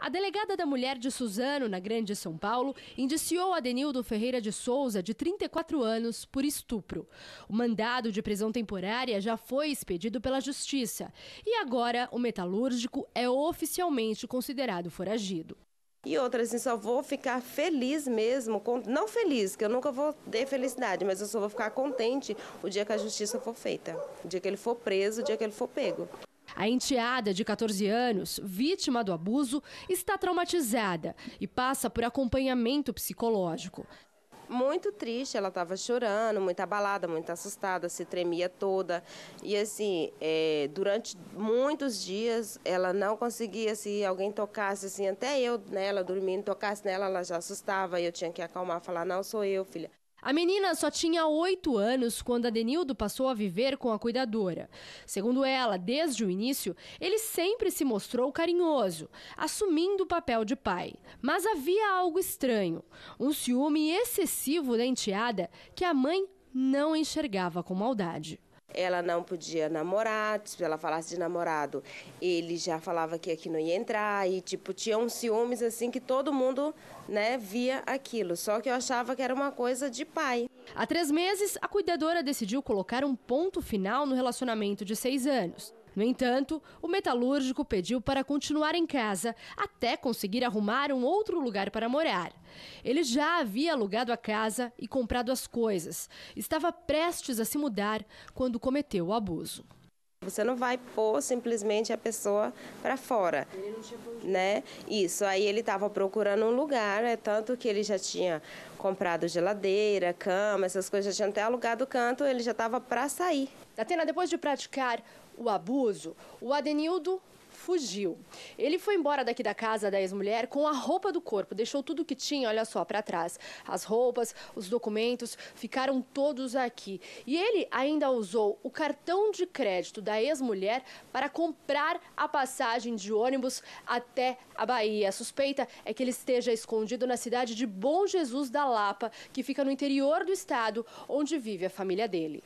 A delegada da mulher de Suzano, na Grande São Paulo, indiciou Adenildo Ferreira de Souza, de 34 anos, por estupro. O mandado de prisão temporária já foi expedido pela Justiça e agora o metalúrgico é oficialmente considerado foragido. E outra, assim, só vou ficar feliz mesmo, com... não feliz, que eu nunca vou ter felicidade, mas eu só vou ficar contente o dia que a justiça for feita, o dia que ele for preso, o dia que ele for pego. A enteada de 14 anos, vítima do abuso, está traumatizada e passa por acompanhamento psicológico. Muito triste, ela estava chorando, muito abalada, muito assustada, se tremia toda. E assim, é, durante muitos dias ela não conseguia, se alguém tocasse, assim, até eu nela, dormindo, tocasse nela, ela já assustava e eu tinha que acalmar, falar, não sou eu, filha. A menina só tinha oito anos quando Adenildo passou a viver com a cuidadora. Segundo ela, desde o início, ele sempre se mostrou carinhoso, assumindo o papel de pai. Mas havia algo estranho: um ciúme excessivo da enteada que a mãe não enxergava com maldade ela não podia namorar, se ela falasse de namorado, ele já falava que aqui não ia entrar e tipo tinha uns ciúmes assim que todo mundo, né, via aquilo. Só que eu achava que era uma coisa de pai. Há três meses, a cuidadora decidiu colocar um ponto final no relacionamento de seis anos. No entanto, o metalúrgico pediu para continuar em casa até conseguir arrumar um outro lugar para morar. Ele já havia alugado a casa e comprado as coisas. Estava prestes a se mudar quando cometeu o abuso. Você não vai pôr simplesmente a pessoa para fora. Ele não tinha né? Isso. Aí ele estava procurando um lugar, né? tanto que ele já tinha comprado geladeira, cama, essas coisas, já tinha até alugado o canto, ele já estava para sair. Atena, depois de praticar o abuso, o Adenildo fugiu. Ele foi embora daqui da casa da ex-mulher com a roupa do corpo, deixou tudo que tinha, olha só, para trás. As roupas, os documentos, ficaram todos aqui. E ele ainda usou o cartão de crédito da ex-mulher para comprar a passagem de ônibus até a Bahia. A suspeita é que ele esteja escondido na cidade de Bom Jesus da Lapa, que fica no interior do estado, onde vive a família dele.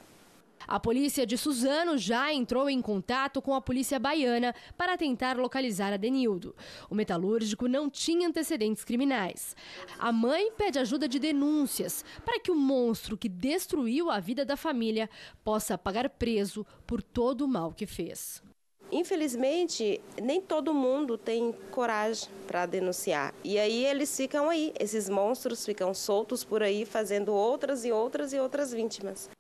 A polícia de Suzano já entrou em contato com a polícia baiana para tentar localizar Adenildo. O metalúrgico não tinha antecedentes criminais. A mãe pede ajuda de denúncias para que o monstro que destruiu a vida da família possa pagar preso por todo o mal que fez. Infelizmente, nem todo mundo tem coragem para denunciar. E aí eles ficam aí, esses monstros ficam soltos por aí, fazendo outras e outras e outras vítimas.